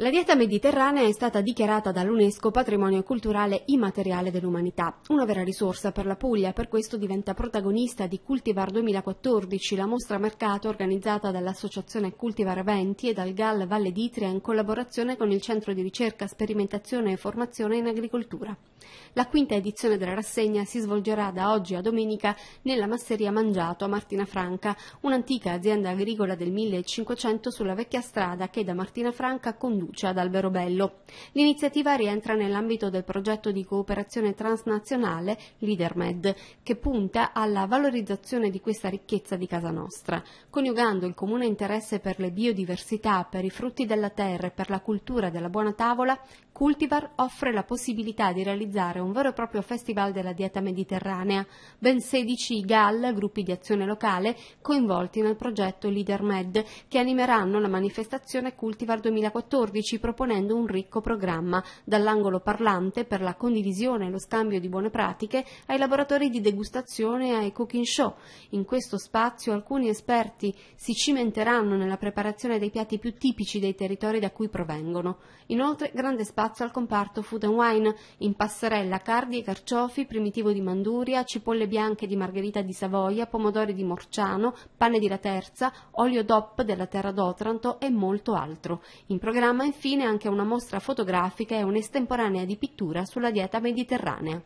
La dieta mediterranea è stata dichiarata dall'UNESCO patrimonio culturale immateriale dell'umanità, una vera risorsa per la Puglia, per questo diventa protagonista di Cultivar 2014, la mostra mercato organizzata dall'associazione Cultivar Eventi e dal GAL Valle d'Itria in collaborazione con il Centro di ricerca, sperimentazione e formazione in agricoltura. La quinta edizione della rassegna si svolgerà da oggi a domenica nella masseria Mangiato a Martina Franca, un'antica azienda agricola del 1500 sulla vecchia strada che da Martina Franca conduce fiducia ad Alberobello. L'iniziativa rientra nell'ambito del progetto di cooperazione transnazionale LeaderMed, che punta alla valorizzazione di questa ricchezza di casa nostra, coniugando il comune interesse per le biodiversità, per i frutti della terra e per la cultura della buona tavola, Cultivar offre la possibilità di realizzare un vero e proprio festival della dieta mediterranea. Ben 16 GAL, gruppi di azione locale, coinvolti nel progetto LeaderMed, che animeranno la manifestazione Cultivar 2014 Draghici proponendo un ricco programma, dall'angolo parlante per la condivisione e lo scambio di buone pratiche ai laboratori di degustazione e ai cooking show. In questo spazio alcuni esperti si cimenteranno nella preparazione dei piatti più tipici dei territori da cui provengono. Inoltre grande spazio al comparto food and wine, in passerella cardi e carciofi, primitivo di Manduria, cipolle bianche di Margherita di Savoia, pomodori di Morciano, pane di La Terza, olio DOP della terra d'Otranto e molto altro. In programma infine anche una mostra fotografica e un'estemporanea di pittura sulla dieta mediterranea.